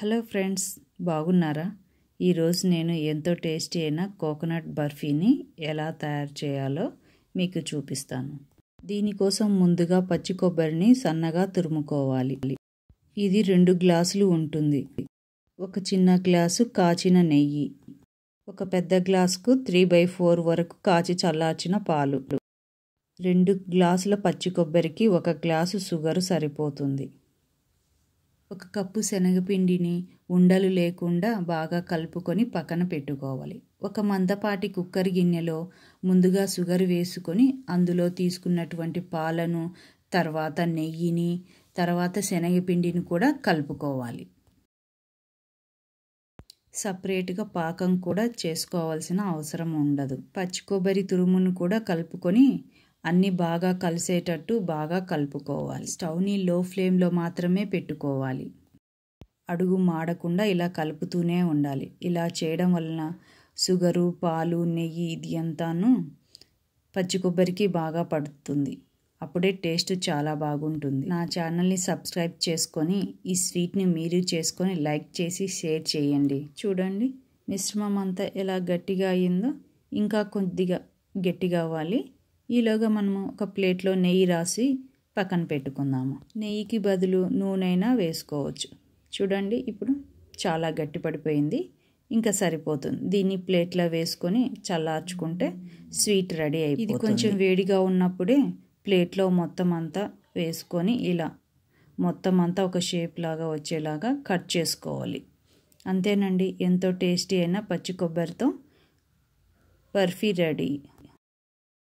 hello friends బాగున్నారా ఈరోజు నేను ఎంతో టేస్టీ అయిన కోకోనట్ బర్ఫీని ఎలా తయారు చేయాలో మీకు చూపిస్తాను దీనికోసం ముందుగా పచ్చి కొబ్బరిని సన్నగా తురుముకోవాలి ఇది రెండు గ్లాసులు ఉంటుంది ఒక చిన్న గ్లాసు కాచిన నెయ్యి ఒక పెద్ద గ్లాసుకు త్రీ బై ఫోర్ వరకు కాచి చల్లార్చిన పాలు రెండు గ్లాసుల పచ్చి కొబ్బరికి ఒక గ్లాసు షుగరు సరిపోతుంది ఒక కప్పు శనగపిండిని ఉండలు లేకుండా బాగా కలుపుకొని పక్కన పెట్టుకోవాలి ఒక మందపాటి కుక్కర్ గిన్నెలో ముందుగా షుగర్ వేసుకొని అందులో తీసుకున్నటువంటి పాలను తర్వాత నెయ్యిని తర్వాత శనగపిండిని కూడా కలుపుకోవాలి సపరేట్గా పాకం కూడా చేసుకోవాల్సిన అవసరం ఉండదు పచ్చి కొబ్బరి తురుమును కూడా కలుపుకొని అన్నీ బాగా కలిసేటట్టు బాగా కలుపుకోవాలి స్టవ్ని లో ఫ్లేమ్లో మాత్రమే పెట్టుకోవాలి అడుగు మాడకుండా ఇలా కలుపుతూనే ఉండాలి ఇలా చేయడం వలన షుగరు పాలు నెయ్యి ఇది అంతాను పచ్చి కొబ్బరికి బాగా పడుతుంది అప్పుడే టేస్ట్ చాలా బాగుంటుంది నా ఛానల్ని సబ్స్క్రైబ్ చేసుకొని ఈ స్వీట్ని మీరు చేసుకొని లైక్ చేసి షేర్ చేయండి చూడండి మిశ్రమం అంతా ఎలా గట్టిగా అయిందో ఇంకా కొద్దిగా గట్టిగా అవ్వాలి ఈలోగా మనము ఒక ప్లేట్లో నెయ్యి రాసి పక్కన పెట్టుకుందాము నెయ్యికి బదులు నూనెనా వేసుకోవచ్చు చూడండి ఇప్పుడు చాలా గట్టి పడిపోయింది ఇంకా సరిపోతుంది దీన్ని ప్లేట్లో వేసుకొని చల్లార్చుకుంటే స్వీట్ రెడీ అయిపోతుంది ఇది కొంచెం వేడిగా ఉన్నప్పుడే ప్లేట్లో మొత్తం అంతా వేసుకొని ఇలా మొత్తం అంతా ఒక షేప్ లాగా వచ్చేలాగా కట్ చేసుకోవాలి అంతేనండి ఎంతో టేస్టీ అయినా పచ్చి కొబ్బరితో బర్ఫీ రెడీ